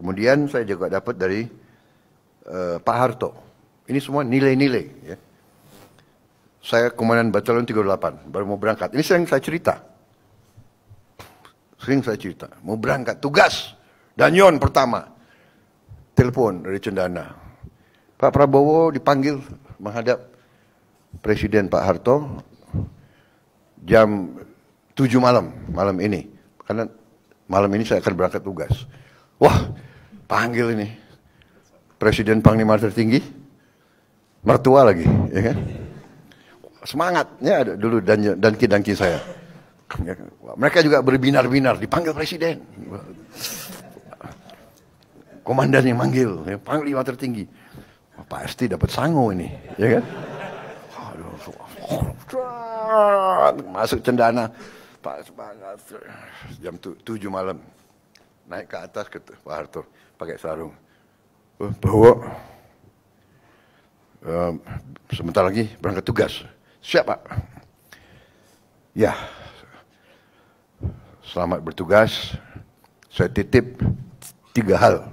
Kemudian saya juga dapat dari uh, Pak Harto. Ini semua nilai-nilai. Ya. Saya komandan batalion 38, baru mau berangkat. Ini sering saya cerita. Sering saya cerita. Mau berangkat, tugas. Danyon pertama. Telepon dari Cendana. Pak Prabowo dipanggil menghadap Presiden Pak Harto jam 7 malam, malam ini. Karena malam ini saya akan berangkat tugas. Wah, Panggil ini. Presiden Panglima tertinggi. Mertua lagi, ya kan? Semangatnya dulu dan dan kidangki saya. Mereka juga berbinar-binar dipanggil presiden. Komandan yang manggil, ya, panglima tertinggi. Oh, Pasti dapat sangu ini, ya kan? masuk cendana Pak semangat jam tujuh malam naik ke atas ke Pak Harto pakai sarung. Oh, bawa Uh, sebentar lagi berangkat tugas. Siap Pak. Ya, selamat bertugas. Saya titip tiga hal.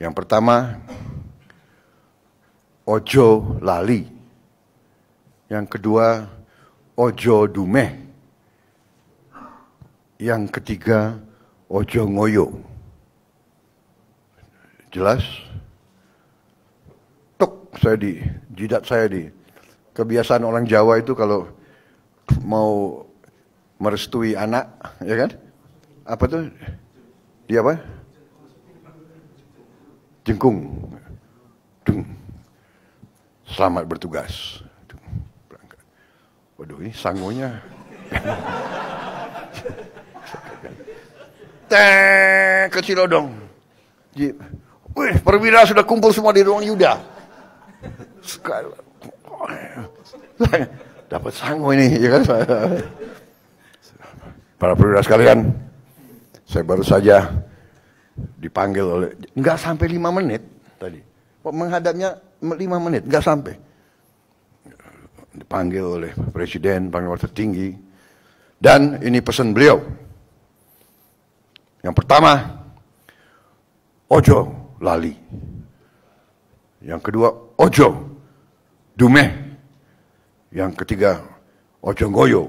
Yang pertama, ojo lali. Yang kedua, ojo dumeh. Yang ketiga, ojo ngoyo jelas. Tuk saya di jidat saya di. Kebiasaan orang Jawa itu kalau mau merestui anak, ya kan? Apa tuh? Dia apa? Jengkung. Dung. Selamat bertugas. Berangkat. Waduh ini sangonya. Teh kecil dong jip Wih, perwira sudah kumpul semua di ruang Yuda. dapat sanggup ini, ya kan? Para perwira sekalian, saya baru saja dipanggil oleh nggak sampai lima menit tadi menghadapnya lima menit nggak sampai dipanggil oleh presiden panglima tertinggi dan ini pesan beliau yang pertama ojo lali. Yang kedua, ojo, dumeh. Yang ketiga, ojo goyo.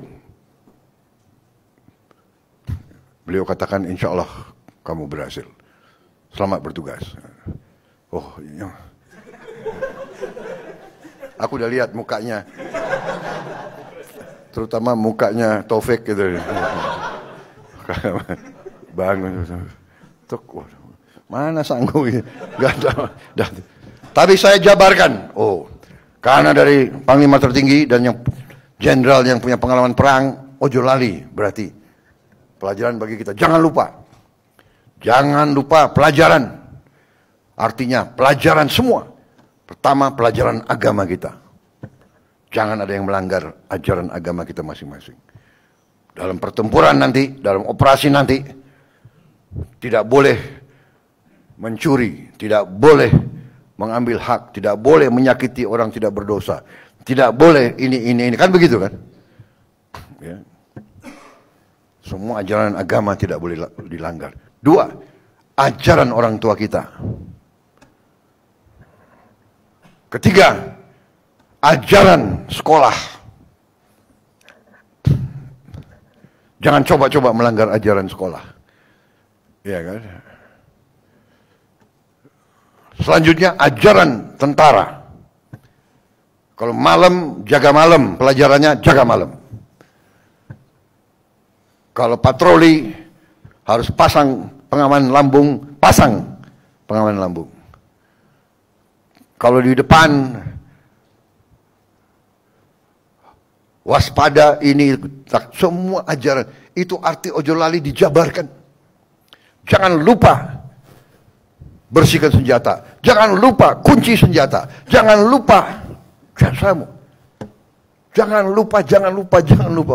Beliau katakan, insya Allah kamu berhasil. Selamat bertugas. Oh, ya. Aku udah lihat mukanya. Terutama mukanya Taufik gitu. bangun tuk, waduh. Mana sanggup ini? Gak ada. Tapi saya jabarkan. Oh, karena dari panglima tertinggi dan yang jenderal yang punya pengalaman perang, ojo lali berarti. Pelajaran bagi kita. Jangan lupa. Jangan lupa pelajaran. Artinya pelajaran semua. Pertama pelajaran agama kita. Jangan ada yang melanggar ajaran agama kita masing-masing. Dalam pertempuran nanti, dalam operasi nanti, tidak boleh mencuri, tidak boleh mengambil hak, tidak boleh menyakiti orang tidak berdosa, tidak boleh ini ini ini kan begitu kan? Ya. Semua ajaran agama tidak boleh dilanggar. Dua, ajaran orang tua kita. Ketiga, ajaran sekolah. Jangan coba-coba melanggar ajaran sekolah. Ya kan? Selanjutnya ajaran tentara. Kalau malam, jaga malam. Pelajarannya jaga malam. Kalau patroli, harus pasang pengaman lambung. Pasang pengaman lambung. Kalau di depan, waspada ini, semua ajaran. Itu arti ojo lali dijabarkan. Jangan lupa bersihkan senjata. Jangan lupa kunci senjata. Jangan lupa jasamu. Jangan lupa, jangan lupa, jangan lupa.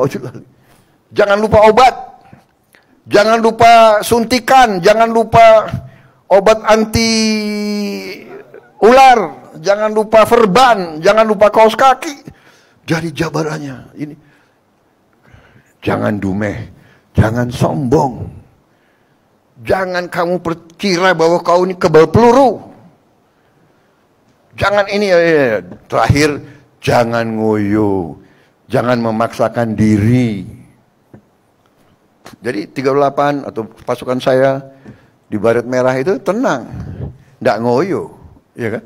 Jangan lupa obat. Jangan lupa suntikan. Jangan lupa obat anti ular. Jangan lupa verban. Jangan lupa kaos kaki. Jadi jabarannya ini. Jangan dumeh. Jangan sombong. Jangan kamu percaya bahwa kau ini kebal peluru. Jangan ini, ya, ya, ya. terakhir, jangan ngoyo. Jangan memaksakan diri. Jadi 38 atau pasukan saya di Barat Merah itu tenang. tidak ngoyo. Ya kan?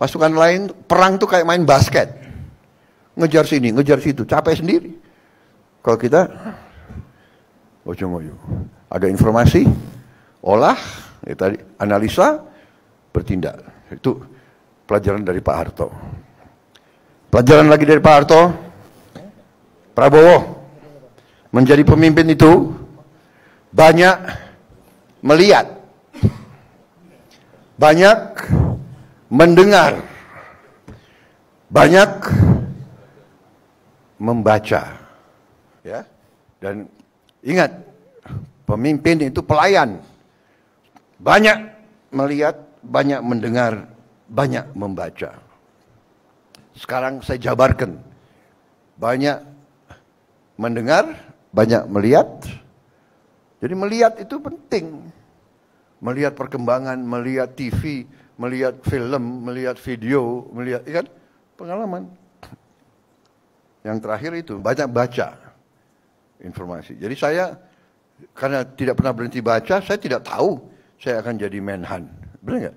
Pasukan lain, perang tuh kayak main basket. Ngejar sini, ngejar situ, capek sendiri. Kalau kita, ojo ngoyo. Ada informasi, olah, ya tadi, analisa, bertindak. Itu pelajaran dari Pak Harto. Pelajaran lagi dari Pak Harto, Prabowo menjadi pemimpin itu banyak melihat, banyak mendengar, banyak membaca. Ya. Dan ingat, pemimpin itu pelayan. Banyak melihat, banyak mendengar, banyak membaca. Sekarang saya jabarkan. Banyak mendengar, banyak melihat. Jadi melihat itu penting. Melihat perkembangan, melihat TV, melihat film, melihat video, melihat ikan iya pengalaman. Yang terakhir itu banyak baca informasi. Jadi saya karena tidak pernah berhenti baca, saya tidak tahu saya akan jadi menhan. Benar nggak?